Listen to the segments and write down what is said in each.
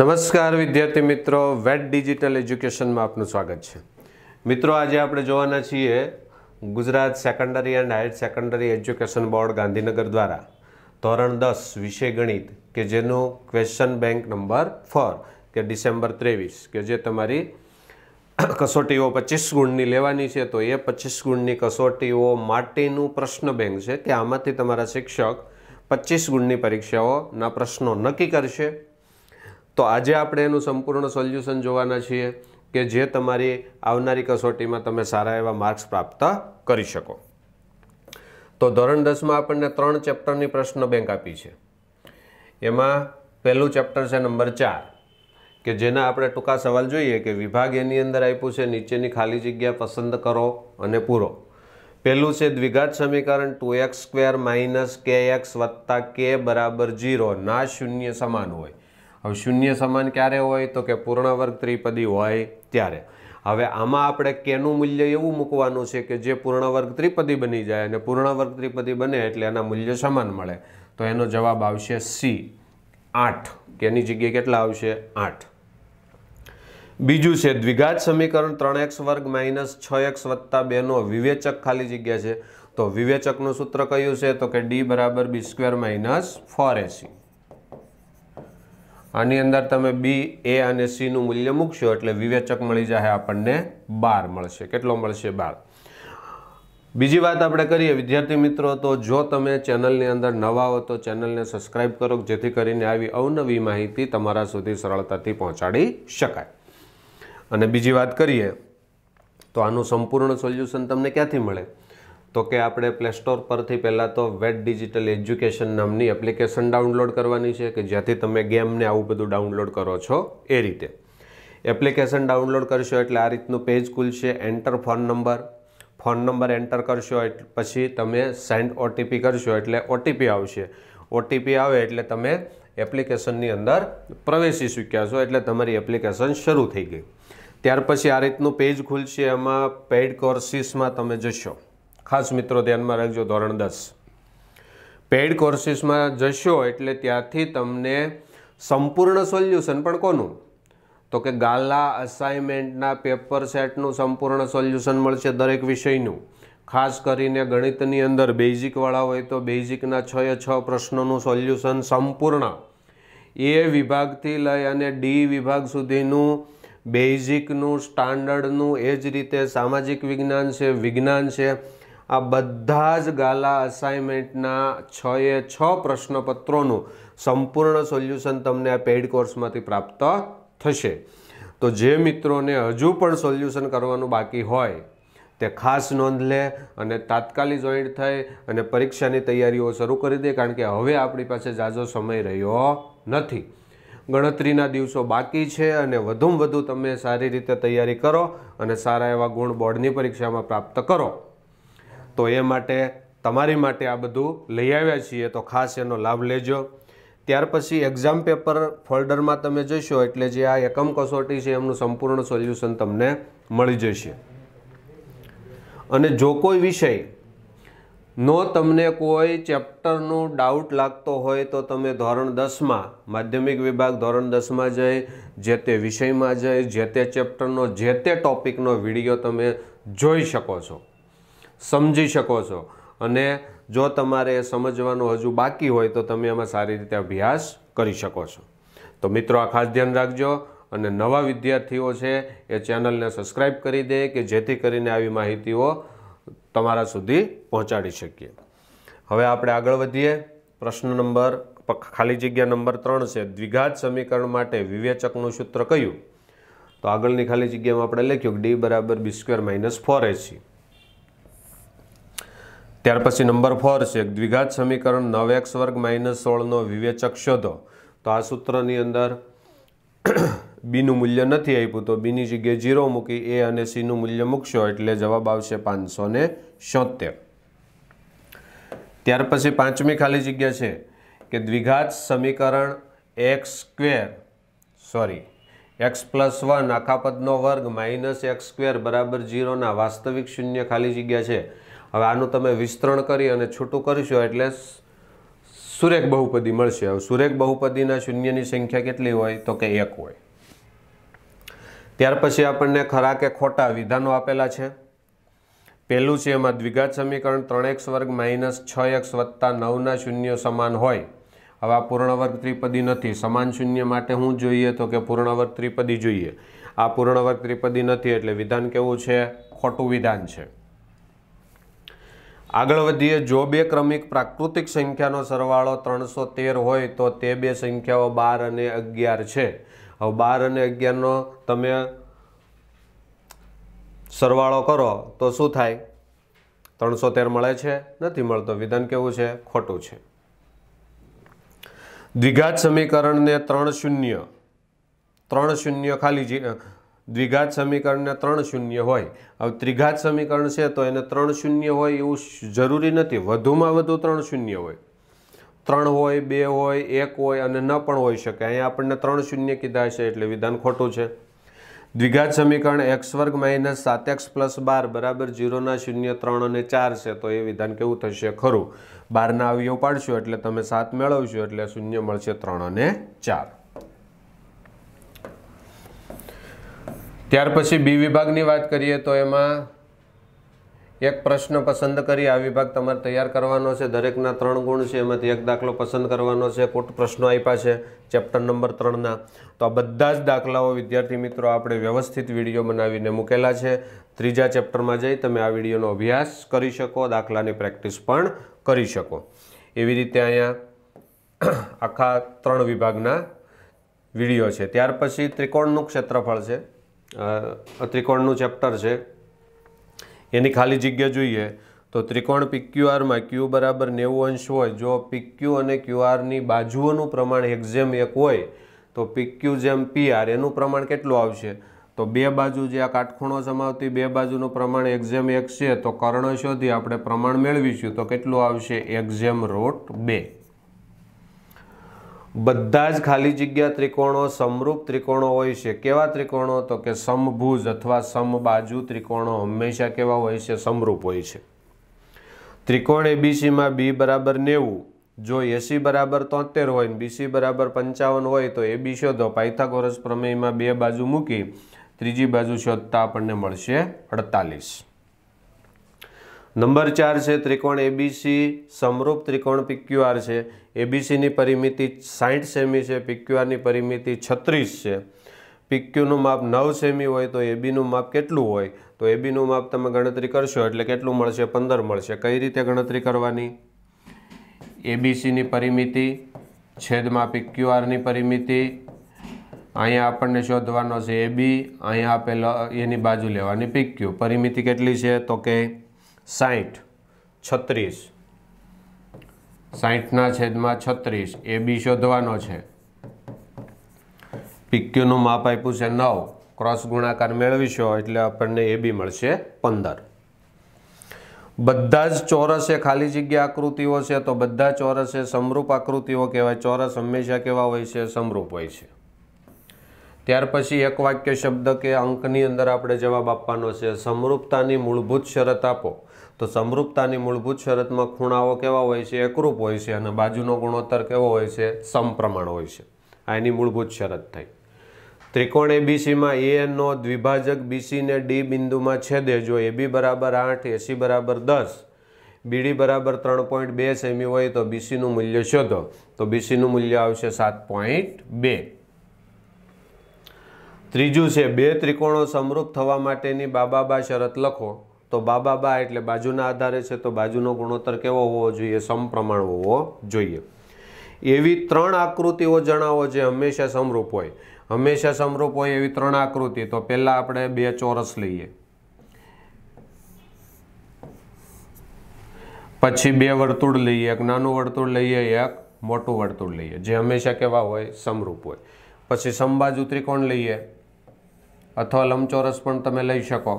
નમસ્કાર વિદ્યાર્થી મિત્રો વેટ ડિજિટલ એજ્યુકેશનમાં આપનું સ્વાગત છે મિત્રો આજે આપણે જોવાના છીએ Gujarat secondary and higher secondary education board Gandhinagar દ્વારા ધોરણ દસ વિષય ગણિત કે જેનો ક્વેશ્ચન બેંક નંબર ફોર કે ડિસેમ્બર ત્રેવીસ કે જે તમારી કસોટીઓ પચીસ ગુણની લેવાની છે તો એ પચીસ ગુણની કસોટીઓ માટેનું પ્રશ્ન બેંક છે કે આમાંથી તમારા શિક્ષક પચીસ ગુણની પરીક્ષાઓના પ્રશ્નો નક્કી કરશે તો આજે આપણે એનું સંપૂર્ણ સોલ્યુશન જોવાના છીએ કે જે તમારી આવનારી કસોટીમાં તમે સારા એવા માર્ક્સ પ્રાપ્ત કરી શકો તો ધોરણ દસમાં આપણને ત્રણ ચેપ્ટરની પ્રશ્ન બેંક આપી છે એમાં પહેલું ચેપ્ટર છે નંબર ચાર કે જેના આપણે ટૂંકા સવાલ જોઈએ કે વિભાગ એની અંદર આપ્યું છે નીચેની ખાલી જગ્યા પસંદ કરો અને પૂરો પહેલું છે દ્વિઘાત સમીકરણ two X square minus K X વત્તા કે બરાબર જીરો ના શૂન્ય સમાન હોય હવે શૂન્ય સમાન ક્યારે હોય તો કે પૂર્ણવર્ગ ત્રિપદી હોય ત્યારે હવે આમાં આપણે કેનું મૂલ્ય એવું મૂકવાનું છે કે જે પૂર્ણવર્ગ ત્રિપદી બની જાય અને પૂર્ણવર્ગ ત્રિપદી બને એટલે એના મૂલ્ય સમાન મળે તો એનો જવાબ આવશે સી આઠ કેની જગ્યાએ કેટલા આવશે આઠ બીજું છે દ્વિઘાત સમીકરણ ત્રણ એક્સ વર્ગ માઇનસ છ એક્સ વત્તા બેનો વિવેચક ખાલી જગ્યા છે તો વિવેચકનું સૂત્ર કયું છે તો કે ડી બરાબર B square minus four A C આની અંદર તમે બી એ અને સીનું મૂલ્ય મૂકશો એટલે વિવેચક મળી જાય આપણને બાર મળશે કેટલો મળશે બાર બીજી વાત આપણે કરીએ વિદ્યાર્થી મિત્રો તો જો તમે ચેનલની અંદર નવા હો તો ચેનલને સબસ્ક્રાઈબ કરો જેથી કરીને આવી અવનવી માહિતી તમારા સુધી સરળતાથી પહોંચાડી શકાય અને બીજી વાત કરીએ તો આનું સંપૂર્ણ સોલ્યુશન તમને ક્યાંથી મળે તો કે આપણે પ્લે સ્ટોર પરથી પહેલાં તો વેટ ડિજિટલ એજ્યુકેશન નામની એપ્લિકેશન ડાઉનલોડ કરવાની છે કે જ્યાંથી તમે ગેમને આવું બધું ડાઉનલોડ કરો છો એ રીતે એપ્લિકેશન ડાઉનલોડ કરશો એટલે આ રીતનું પેજ ખુલશે enter phone number phone number enter કરશો એટલે પછી તમે સેન્ડ ઓટીપી કરશો એટલે ઓટીપી આવશે ઓટીપી આવે એટલે તમે એપ્લિકેશનની અંદર પ્રવેશી શક્યા છો એટલે તમારી એપ્લિકેશન શરૂ થઈ ગઈ ત્યાર પછી આ રીતનું પેજ ખુલશે એમાં પેઇડ કોર્સીસમાં તમે જશો ખાસ મિત્રો ધ્યાનમાં રાખજો ધોરણ દસ પેઇડ કોર્સીસમાં જશો એટલે ત્યાંથી તમને સંપૂર્ણ સોલ્યુશન પણ કોનું તો કે ગાલા અસાઇનમેન્ટના પેપર સેટનું સંપૂર્ણ સોલ્યુશન મળશે દરેક વિષયનું ખાસ કરીને ગણિતની અંદર બેઝિકવાળા હોય તો બેઝિકના છ એ છ પ્રશ્નોનું સોલ્યુશન સંપૂર્ણ એ વિભાગથી લઈ અને ડી વિભાગ સુધીનું બેઝિકનું સ્ટાન્ડર્ડનું એ જ રીતે સામાજિક વિજ્ઞાન છે વિજ્ઞાન છે આ બધા જ ગાલા અસાઇનમેન્ટના છ એ છ પ્રશ્નપત્રોનું સંપૂર્ણ સોલ્યુશન તમને આ પેઇડ કોર્સમાંથી પ્રાપ્ત થશે તો જે મિત્રોને હજુ પણ સોલ્યુશન કરવાનું બાકી હોય તે ખાસ નોંધ લે અને તાત્કાલિક જોઈન્ટ થઈ અને પરીક્ષાની તૈયારીઓ શરૂ કરી દે કારણ કે હવે આપણી પાસે ઝાઝો સમય રહ્યો નથી ગણતરીના દિવસો બાકી છે અને વધુમાં વધુ તમે સારી રીતે તૈયારી કરો અને સારા એવા ગુણ બોર્ડની પરીક્ષામાં પ્રાપ્ત કરો તો એ માટે તમારી માટે આ બધું લઈ આવ્યા છીએ તો ખાસ એનો લાભ લેજો ત્યાર પછી એક્ઝામ પેપર ફોલ્ડરમાં તમે જશો એટલે જે આ એકમ કસોટી છે એમનું સંપૂર્ણ સોલ્યુશન તમને મળી જશે અને જો કોઈ વિષય નો તમને કોઈ ચેપ્ટરનો ડાઉટ લાગતો હોય તો તમે ધોરણ દસમાં માધ્યમિક વિભાગ ધોરણ દસમાં જઈ જે તે વિષયમાં જઈ જે તે ચેપ્ટરનો જે તે ટોપિકનો વિડીયો તમે જોઈ શકો છો સમજી શકો છો અને જો તમારે સમજવાનું હજુ બાકી હોય તો તમે એમાં સારી રીતે અભ્યાસ કરી શકો છો તો મિત્રો આ ખાસ ધ્યાન રાખજો અને નવા વિદ્યાર્થીઓ છે એ ચેનલને સબસ્ક્રાઈબ કરી દે કે જેથી કરીને આવી માહિતીઓ તમારા સુધી પહોંચાડી શકીએ હવે આપણે આગળ વધીએ પ્રશ્ન નંબર ખાલી જગ્યા નંબર ત્રણ છે દ્વિઘાત સમીકરણ માટે વિવેચકનું સૂત્ર કયું તો આગળની ખાલી જગ્યામાં આપણે લખ્યું કે ડી બરાબર B square minus four A C ત્યાર પછી નંબર ફોર છે દ્વિઘાત સમીકરણ નવ એક્સ વર્ગ માઇનસ સોળનો વિવેચક શોધો તો આ સૂત્રની અંદર બીનું મૂલ્ય નથી આપ્યું તો બીની જગ્યાએ જીરો મૂકી એ અને સીનું મૂલ્ય મૂકશો એટલે જવાબ આવશે પાંચસો ને છોતેર ત્યાર પછી પાંચમી ખાલી જગ્યા છે કે દ્વિઘાત સમીકરણ X square sorry X plus one આખા પદનો વર્ગ માઇનસ એક્સ સ્ક્વેર બરાબર જીરોના વાસ્તવિક શૂન્ય ખાલી જગ્યા છે હવે આનું તમે વિસ્તરણ કરી અને છૂટું કરીશો એટલે સુરેખ બહુપદી મળશે હવે સુરેખ બહુપદીના શૂન્યની સંખ્યા કેટલી હોય તો કે એક હોય ત્યાર પછી આપણને ખરા કે ખોટા વિધાનો આપેલા છે પહેલું છે એમાં દ્વિઘાત સમીકરણ ત્રણ એક્સ વર્ગ માઇનસ છ એક્સ વત્તા નવના શૂન્ય સમાન હોય હવે આ પૂર્ણવર્ગ ત્રિપદી નથી સમાન શૂન્ય માટે હું જોઈએ તો કે પૂર્ણવર્ગ ત્રિપદી જોઈએ આ પૂર્ણવર્ગ ત્રિપદી નથી એટલે વિધાન કેવું છે ખોટું વિધાન છે આગળ વધીએ જો બે ક્રમિક પ્રાકૃતિક સંખ્યાનો સરવાળો ત્રણસો તેર હોય તો તે બે સંખ્યાઓ બાર અને અગિયાર છે હવે બાર અને અગિયારનો તમે સરવાળો કરો તો શું થાય ત્રણસો તેર મળે છે નથી મળતો વિધાન કેવું છે ખોટું છે દ્વિઘાત સમીકરણને ત્રણ શૂન્ય ત્રણ શૂન્ય ખાલી દ્વિઘાત સમીકરણને ત્રણ શૂન્ય હોય હવે ત્રિઘાત સમીકરણ છે તો એને ત્રણ શૂન્ય હોય એવું જરૂરી નથી વધુમાં વધુ ત્રણ શૂન્ય હોય ત્રણ હોય બે હોય એક હોય અને ન પણ હોઈ શકે અહીંયા આપણને ત્રણ શૂન્ય કીધા છે એટલે વિધાન ખોટું છે દ્વિઘાત સમીકરણ એક્સ વર્ગ માઇનસ સાત એક્સ પ્લસ બાર બરાબર જીરોના શૂન્ય ત્રણ અને ચાર છે તો એ વિધાન કેવું થશે ખરું બારના અવયવ પાડશો એટલે તમે સાત મેળવશો એટલે શૂન્ય મળશે ત્રણ અને ચાર ત્યાર પછી બી વિભાગની વાત કરીએ તો એમાં એક પ્રશ્ન પસંદ કરી આ વિભાગ તમારે તૈયાર કરવાનો છે દરેકના ત્રણ ગુણ છે એમાંથી એક દાખલો પસંદ કરવાનો છે કોટ પ્રશ્નો આપ્યા છે ચેપ્ટર નંબર ત્રણના તો આ બધા જ દાખલાઓ વિદ્યાર્થી મિત્રો આપણે વ્યવસ્થિત વિડીયો બનાવીને મૂકેલા છે ત્રીજા ચેપ્ટરમાં જઈ તમે આ વિડીયોનો અભ્યાસ કરી શકો દાખલાની પ્રેક્ટિસ પણ કરી શકો એવી રીતે અહીંયા આખા ત્રણ વિભાગના વિડીયો છે ત્યાર પછી ત્રિકોણનું ક્ષેત્રફળ છે ત્રિકોણનું ચેપ્ટર છે એની ખાલી જગ્યા જોઈએ તો ત્રિકોણ પીક્યુઆરમાં ક્યુ બરાબર નેવું અંશ હોય જો પીક્યુ અને ક્યુઆરની બાજુઓનું પ્રમાણ એક્ઝેમ એક હોય તો પીક્યુ જેમ પીઆર એનું પ્રમાણ કેટલું આવશે તો બે બાજુ જે આ કાટખૂણો સમાવતી બે બાજુનું પ્રમાણ એક્ઝેમ એક છે તો કર્ણ શોધી આપણે પ્રમાણ મેળવીશું તો કેટલું આવશે એક્ઝેમ રોટ બે બધા જ ખાલી જગ્યા ત્રિકોણો સમરૂપ ત્રિકોણો હોય છે કેવા ત્રિકોણો તો કે સમભુજ અથવા સમબાજુ ત્રિકોણો હંમેશા કેવા હોય છે સમરૂપ હોય છે ત્રિકોણ એબીસીમાં બી બરાબર નેવું જો એસી બરાબર તોતેર હોય ને બીસી બરાબર પંચાવન હોય તો એ બી શોધો પાયથાગોરસ પ્રમેયમાં બે બાજુ મૂકી ત્રીજી બાજુ શોધતા આપણને મળશે અડતાલીસ નંબર ચાર છે ત્રિકોણ એબીસી સમરૂપ ત્રિકોણ પીક્યુઆર છે એબીસીની પરિમિતિ સાઠ સેમી છે પીક્યુઆરની પરિમિતિ છત્રીસ છે પીક્યુનું માપ નવ સેમી હોય તો એબીનું માપ કેટલું હોય તો એબીનું માપ તમે ગણતરી કરશો એટલે કેટલું મળશે પંદર મળશે કઈ રીતે ગણતરી કરવાની એબીસીની પરિમિતિ છેદમાં પીક્યુઆરની પરિમિતિ અહીંયા આપણને શોધવાનો છે એબી અહીંયા આપેલો એની બાજુ લેવાની પીક્યુ પરિમિતિ કેટલી છે તો કે સાઠ છત્રીસ સાહીઠના છેદમાં છત્રીસ એ બી શોધવાનો છે પીક્યુનું માપ આપ્યું છે નવ ક્રોસ ગુણાકાર મેળવીશો એટલે આપણને એ બી મળશે પંદર બધા જ ચોરસે ખાલી જગ્યા આકૃતિઓ છે તો બધા ચોરસે સમરૂપ આકૃતિઓ કહેવાય ચોરસ હંમેશા કેવા હોય છે સમરૂપ હોય છે ત્યાર પછી એક વાક્ય શબ્દ કે અંકની અંદર આપણે જવાબ આપવાનો છે સમરૂપતાની મૂળભૂત શરત આપો તો સમરૂપતાની મૂળભૂત શરતમાં ખૂણાઓ કેવા હોય છે એકરૂપ હોય છે અને બાજુનો ગુણોત્તર કેવો હોય છે સમપ્રમાણ હોય છે આ એની મૂળભૂત શરત થઈ ત્રિકોણ એબીસીમાં એનનો દ્વિભાજક બીસીને ડી બિંદુમાં છેદે જો એબી બરાબર આઠ એસી બરાબર દસ બીડી બરાબર ત્રણ પોઈન્ટ બે સેમી હોય તો બીસીનું મૂલ્ય શોધો તો બીસીનું મૂલ્ય આવશે સાત પોઈન્ટ બે ત્રીજું છે બે ત્રિકોણો સમરૂપ થવા માટેની બાબાબા શરત લખો તો બાબા બા એટલે બાજુના આધારે છે તો બાજુનો ગુણોત્તર કેવો હોવો જોઈએ સમપ્રમાણ હોવો જોઈએ એવી ત્રણ આકૃતિઓ જણાવો જે હંમેશા સમરૂપ હોય હંમેશા સમરૂપ હોય એવી ત્રણ આકૃતિ તો પહેલાં આપણે બે ચોરસ લઈએ પછી બે વર્તુળ લઈએ એક નાનું વર્તુળ લઈએ એક મોટું વર્તુળ લઈએ જે હંમેશા કેવા હોય સમરૂપ હોય પછી સમબાજુ ત્રિકોણ લઈએ અથવા લંબચોરસ પણ તમે લઈ શકો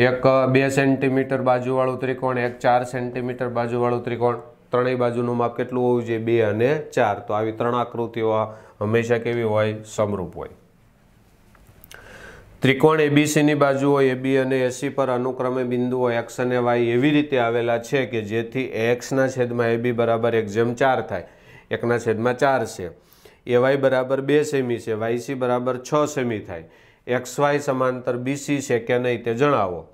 એક બે સેન્ટીમીટર બાજુવાળું ત્રિકોણ એક ચાર સેન્ટીમીટર બાજુવાળું ત્રિકોણ ત્રણેય બાજુનું માપ કેટલું હોવું જોઈએ બે અને ચાર તો આવી ત્રણ આકૃતિઓ હંમેશા કેવી હોય સમરૂપ હોય ત્રિકોણ એબીસીની બાજુઓ એબી અને એસી પર અનુક્રમે બિંદુઓ એક્સ અને વાય એવી રીતે આવેલા છે કે જેથી એક્સના છેદમાં એબી બરાબર એક જેમ ચાર થાય એકના છેદમાં ચાર છે એ વાય બરાબર બે સેમી છે વાયસી બરાબર છ સેમી થાય એક્સ વાય સમાંતર બીસી છે કે નહીં તે જણાવો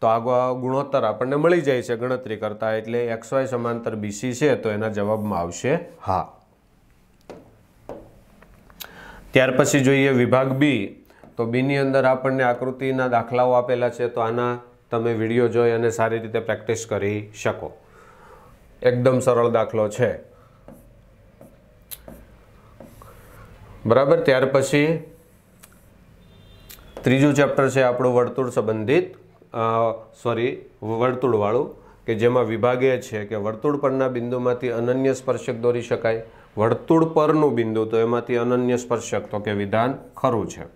તો આગળ ગુણોત્તર આપણને મળી જાય છે ગણતરી કરતાં એટલે એક્સ વાય સમાંતર બીસી છે તો એના જવાબમાં આવશે હા ત્યાર પછી જોઈએ વિભાગ બી તો બીની અંદર આપણને આકૃતિના દાખલાઓ આપેલા છે તો આના તમે વિડીયો જોઈ અને સારી રીતે પ્રેક્ટિસ કરી શકો એકદમ સરળ દાખલો છે બરાબર ત્યાર પછી ત્રીજું ચેપ્ટર છે આપણું વર્તુળ સંબંધિત સોરી વર્તુળવાળું કે જેમાં વિભાગીય છે કે વર્તુળ પરના બિંદુમાંથી અનન્ય સ્પર્શક દોરી શકાય વર્તુળ પરનું બિંદુ તો એમાંથી અનન્ય સ્પર્શક તો કે વિધાન ખરું છે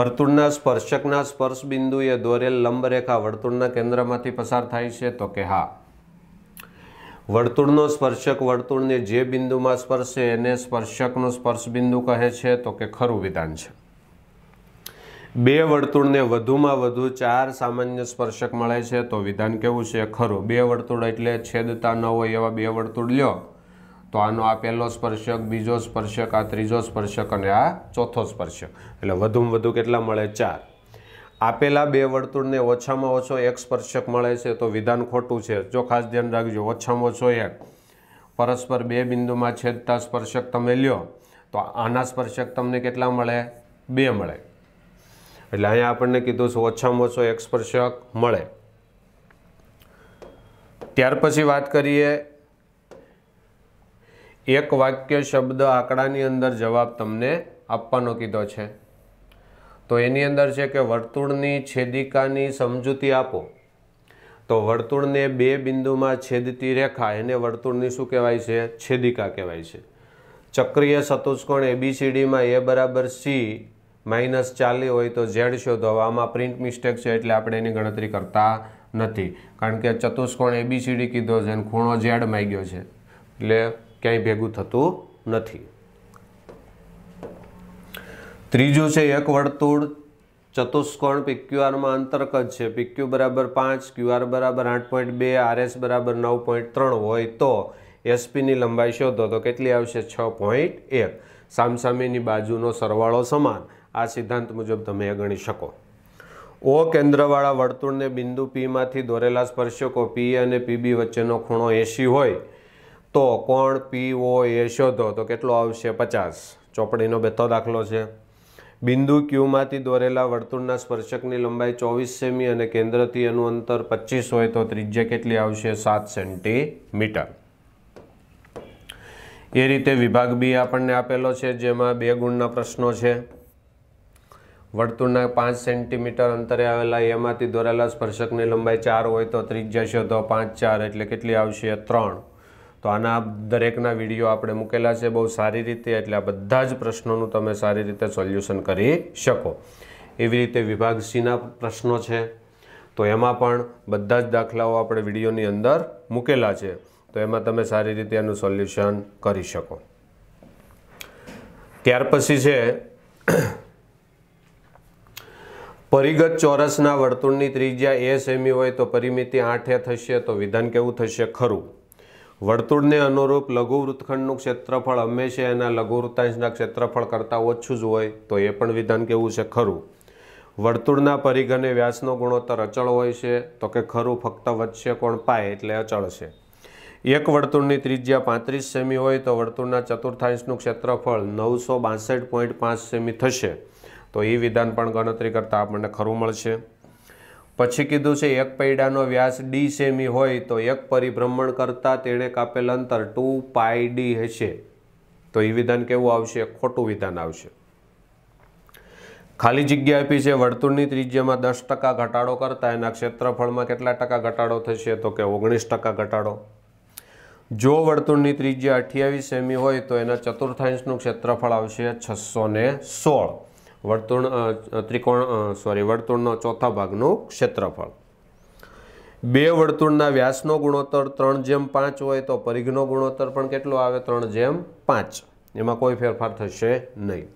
વર્તુળના સ્પર્શકના સ્પર્શ બિંદુએ દોરેલ લંબરેખા વર્તુળના કેન્દ્રમાંથી પસાર થાય છે તો કે હા વર્તુળનો સ્પર્શક વર્તુળને જે બિંદુમાં સ્પર્શે એને સ્પર્શકનું સ્પર્શ બિંદુ કહે છે તો કે ખરું વિધાન છે બે વર્તુળને વધુમાં વધુ ચાર સામાન્ય સ્પર્શક મળે છે તો વિધાન કેવું છે ખરું બે વર્તુળ એટલે છેદતા ન હોય એવા બે વર્તુળ લ્યો તો આનો આ પહેલો સ્પર્શક બીજો સ્પર્શક આ ત્રીજો સ્પર્શક અને આ ચોથો સ્પર્શક એટલે વધુમાં વધુ કેટલા મળે ચાર આપેલા બે વર્તુળને ઓછામાં ઓછો એક સ્પર્શક મળે છે તો વિધાન ખોટું છે જો ખાસ ધ્યાન રાખજો ઓછામાં ઓછો એક પરસ્પર બે બિંદુમાં છેદતા સ્પર્શક તમે લ્યો તો આના સ્પર્શક તમને કેટલા મળે બે મળે એટલે અહીંયા આપણને કીધું છે ઓછામાં ઓછો એક સ્પર્શક મળે ત્યાર પછી વાત કરીએ એક વાક્ય શબ્દ આંકડાની અંદર જવાબ તમને આપવાનો કીધો છે તો એની અંદર છે કે વર્તુળની છેદિકાની સમજૂતી આપો તો વર્તુળને બે બિંદુમાં છેદતી રેખા એને વર્તુળની શું કહેવાય છે છેદિકા કહેવાય છે ચક્રીય સતુષ્કોણ એબીસીડીમાં એ બરાબર સી માઇનસ ચાલી હોય તો ઝેડ શોધો હવે આમાં પ્રિન્ટ મિસ્ટેક છે એટલે આપણે એની ગણતરી કરતા નથી કારણ કે ચતુષ્કોણ એબીસીડી કીધો છે અને ખૂણો ઝેડ માગ્યો છે એટલે ક્યાંય ભેગું થતું નથી ત્રીજું છે એક વર્તુળ ચતુષ્કોણ પીક્યુઆરમાં અંતર્ગત છે પીક્યુ બરાબર પાંચ ક્યુઆર બરાબર આઠ પોઈન્ટ બે આરએસ બરાબર નવ પોઈન્ટ ત્રણ હોય તો એસપીની લંબાઈ શોધો તો કેટલી આવશે છ પોઈન્ટ એક સામસામેની બાજુનો સરવાળો સમાન આ સિદ્ધાંત મુજબ તમે ગણી શકો ઓ કેન્દ્રવાળા વર્તુળને બિંદુ પીમાંથી દોરેલા સ્પર્શકો પી અને પીબી વચ્ચેનો ખૂણો એસી હોય તો કોણ પી ઓ એ શોધો તો કેટલો આવશે પચાસ ચોપડીનો બેઠો દાખલો છે બિંદુ ક્યુમાંથી દોરેલા વર્તુળના સ્પર્શકની લંબાઈ ચોવીસ સેમી અને કેન્દ્રથી એનું અંતર પચીસ હોય તો ત્રિજ્યા કેટલી આવશે સાત સેન્ટીમીટર એ રીતે વિભાગ બી આપણને આપેલો છે જેમાં બે ગુણના પ્રશ્નો છે વર્તુળના પાંચ સેન્ટીમીટર અંતરે આવેલા એમાંથી દોરેલા સ્પર્શકની લંબાઈ ચાર હોય તો ત્રિજ્યા છે તો પાંચ ચાર એટલે કેટલી આવશે ત્રણ તો આના દરેકના વિડીયો આપણે મૂકેલા છે બહુ સારી રીતે એટલે આ બધા જ પ્રશ્નોનું તમે સારી રીતે સોલ્યુશન કરી શકો એવી રીતે વિભાગ સીના પ્રશ્નો છે તો એમાં પણ બધા જ દાખલાઓ આપણે વિડીયોની અંદર મૂકેલા છે તો એમાં તમે સારી રીતે એનું સોલ્યુશન કરી શકો ત્યાર પછી છે પરિગત ચોરસના વર્તુળની ત્રિજ્યા એ સેમી હોય તો પરિમિતિ આઠે થશે તો વિધાન કેવું થશે ખરું વર્તુળને અનુરૂપ લઘુવૃત્તખંડનું ક્ષેત્રફળ હંમેશા એના લઘુવૃત્તાંશના ક્ષેત્રફળ કરતાં ઓછું જ હોય તો એ પણ વિધાન કેવું છે ખરું વર્તુળના પરિઘને વ્યાસનો ગુણોત્તર અચળ હોય છે તો કે ખરું ફક્ત વધશે કોણ પાય એટલે અચળ છે એક વર્તુળની ત્રિજ્યા પાંત્રીસ સેમી હોય તો વર્તુળના ચતુર્થાંશનું ક્ષેત્રફળ નવસો બાસઠ પોઈન્ટ પાંચ સેમી થશે તો એ વિધાન પણ ગણતરી કરતાં આપણને ખરું મળશે પછી કીધું છે એક પૈડાનો વ્યાસ ડી સેમી હોય તો એક પરિભ્રમણ કરતાં તેણે કાપેલ અંતર ટુ પાય ડી હશે તો એ વિધાન કેવું આવશે ખોટું વિધાન આવશે ખાલી જગ્યા આપી છે વર્તુળની ત્રિજ્યામાં દસ ટકા ઘટાડો કરતા એના ક્ષેત્રફળમાં કેટલા ટકા ઘટાડો થશે તો કે ઓગણીસ ટકા ઘટાડો જો વર્તુળની ત્રિજ્યા અઠ્યાવીસ સેમી હોય તો એના ચતુર્થાંશનું ક્ષેત્રફળ આવશે છસો સોળ વર્તુળ ત્રિકોણ સોરી વર્તુળનો ચોથા ભાગનું ક્ષેત્રફળ બે વર્તુળના વ્યાસનો ગુણોત્તર ત્રણ જેમ પાંચ હોય તો પરિઘનો ગુણોત્તર પણ કેટલો આવે ત્રણ જેમ પાંચ એમાં કોઈ ફેરફાર થશે નહીં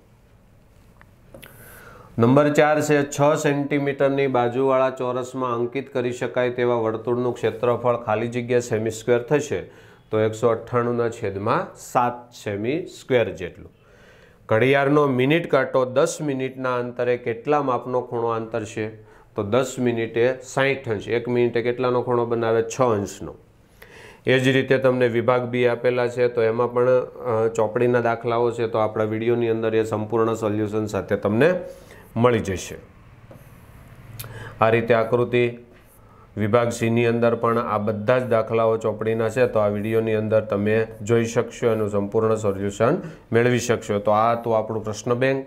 નંબર ચાર છે છ સેન્ટીમીટરની બાજુવાળા ચોરસમાં અંકિત કરી શકાય તેવા વર્તુળનું ક્ષેત્રફળ ખાલી જગ્યા સેમી સ્ક્વેર થશે તો એકસો અઠ્ઠાણુંના છેદમાં સાત સેમી સ્ક્વેર જેટલું ઘડિયાળનો મિનિટ કાંટો દસ મિનિટના અંતરે કેટલા માપનો ખૂણો અંતર છે તો દસ મિનિટે સાહીઠ અંશ એક મિનિટે કેટલાનો ખૂણો બનાવે છ અંશનો એ જ રીતે તમને વિભાગ બી આપેલા છે તો એમાં પણ ચોપડીના દાખલાઓ છે તો આપણા વિડીયોની અંદર એ સંપૂર્ણ સોલ્યુશન સાથે તમને મળી જશે આ રીતે આકૃતિ વિભાગ સીની અંદર પણ આ બધા જ દાખલાઓ ચોપડીના છે તો આ વિડીયોની અંદર તમે જોઈ શકશો એનું સંપૂર્ણ સોલ્યુશન મેળવી શકશો તો આ હતું આપણું પ્રશ્ન બેંક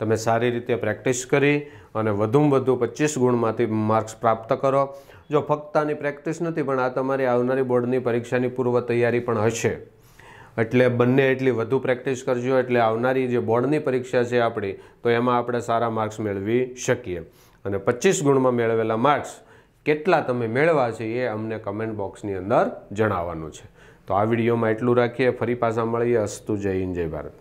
તમે સારી રીતે પ્રેક્ટિસ કરી અને વધુમાં વધુ પચીસ ગુણમાંથી માર્ક્સ પ્રાપ્ત કરો જો ફક્ત આની પ્રેક્ટિસ નથી પણ આ તમારી આવનારી બોર્ડની પરીક્ષાની પૂર્વ તૈયારી પણ હશે એટલે બંને એટલી વધુ પ્રેક્ટિસ કરજો એટલે આવનારી જે બોર્ડની પરીક્ષા છે આપણી તો એમાં આપણે સારા માર્ક્સ મેળવી શકીએ અને પચીસ ગુણમાં મેળવેલા માર્ક્સ કેટલા તમે મેળવા છે એ અમને કમેન્ટ બોક્સની અંદર જણાવવાનું છે તો આ વિડીયોમાં એટલું રાખીએ ફરી પાછા મળીએ અસ્તુ જય હિન્દ જય ભારત